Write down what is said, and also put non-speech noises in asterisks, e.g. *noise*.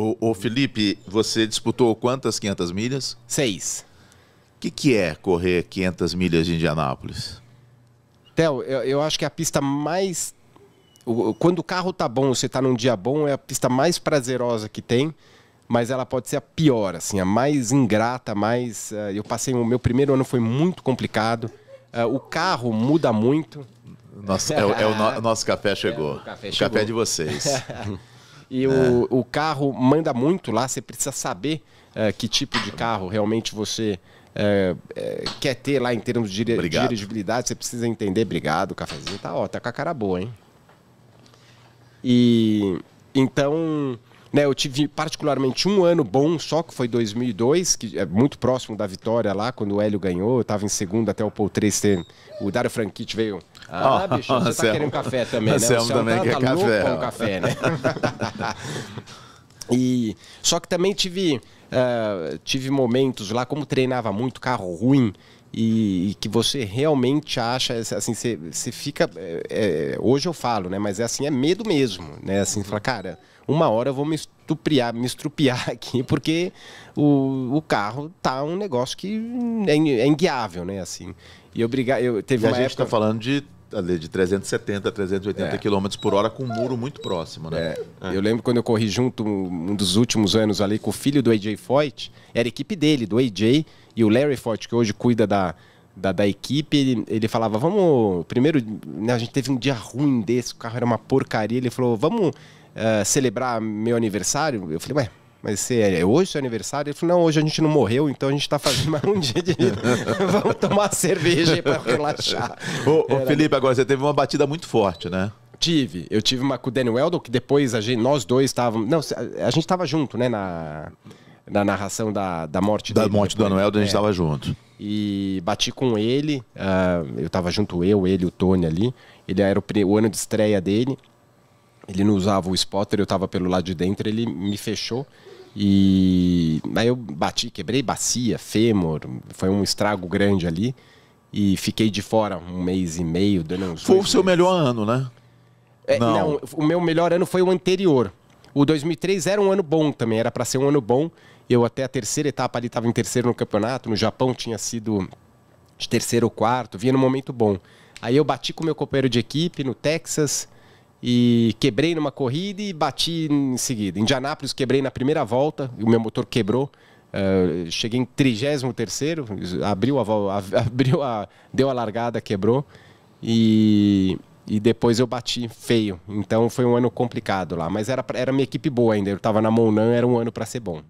O, o Felipe, você disputou quantas 500 milhas? Seis. O que, que é correr 500 milhas de Indianápolis? Theo, eu, eu acho que a pista mais quando o carro tá bom, você tá num dia bom, é a pista mais prazerosa que tem, mas ela pode ser a pior, assim, a mais ingrata, mais. Eh, eu passei o meu primeiro ano foi muito complicado. Eh, o carro muda muito. Nossa, é, é o, é o no, *laughs* nosso café chegou. É, o café, o é chegou. café de vocês. *laughs* E é. o, o carro manda muito lá, você precisa saber é, que tipo de carro realmente você é, é, quer ter lá em termos de, dirigibilidade, você precisa entender. Obrigado, o cafezinho tá, ó, tá com a cara boa, hein? E então, né, eu tive particularmente um ano bom só, que foi 2002, que é muito próximo da vitória lá, quando o Hélio ganhou, eu estava em segundo até o Paul 3 o Dario Franchitti veio ah, bicho, você tá querendo café também, né? Anselmo, é também tá, quer tá café. Louco com café, né? *laughs* e, só que também tive, uh, tive momentos lá, como treinava muito, carro ruim, e, e, que você realmente acha assim você, você fica é, hoje eu falo né mas é assim é medo mesmo né assim uhum. fala cara uma hora eu vou me estupriar, me estrupiar *laughs* aqui porque o, o carro tá um negócio que é, é inguiável né assim e eu brigar eu teve e uma a gente tá época... tá falando de ali de 370 a 380 é. km por hora com um muro muito próximo, né? É. É. Eu lembro quando eu corri junto um dos últimos anos ali com o filho do AJ Foyt, era a equipe dele, do AJ, e o Larry Foyt, que hoje cuida da, da, da equipe, ele, ele, falava, vamos, primeiro, né, a gente teve um dia ruim desse, o carro era uma porcaria, ele falou, vamos uh, celebrar meu aniversário? Eu falei, ué, mas você é, é hoje seu aniversário? Ele falou, não, hoje a gente não morreu, então a gente tá fazendo mais um dia de *laughs* Vamos tomar cerveja aí pra relaxar. Ô, ô, Felipe, agora você teve uma batida muito forte, né? Tive. Eu tive uma com o Daniel Eldon, que depois a gente, nós dois estávamos. Não, a gente estava junto, né? Na, na narração da, da morte da dele. Da morte depois, do Danny Eldon, é, a gente estava é. junto. E bati com ele. Uh, eu estava junto, eu, ele, o Tony ali. Ele era o, o ano de estreia dele. Ele não usava o spotter, eu estava pelo lado de dentro, ele me fechou. E aí eu bati, quebrei bacia, fêmur, foi um estrago grande ali. E fiquei de fora um mês e meio, dando uns Foi o seu meses. melhor ano, né? É, não. não, o meu melhor ano foi o anterior. O 2003 era um ano bom também, era para ser um ano bom. Eu até a terceira etapa ali estava em terceiro no campeonato, no Japão tinha sido de terceiro ou quarto, vinha num momento bom. Aí eu bati com meu companheiro de equipe no Texas, e quebrei numa corrida e bati em seguida. Em Indianápolis quebrei na primeira volta, o meu motor quebrou. Uh, cheguei em 33 abriu a, *laughs* abriu a deu a largada, quebrou e, e depois eu bati feio. Então foi um ano complicado lá, mas era era minha equipe boa ainda. Eu estava na Monan, era um ano para ser bom.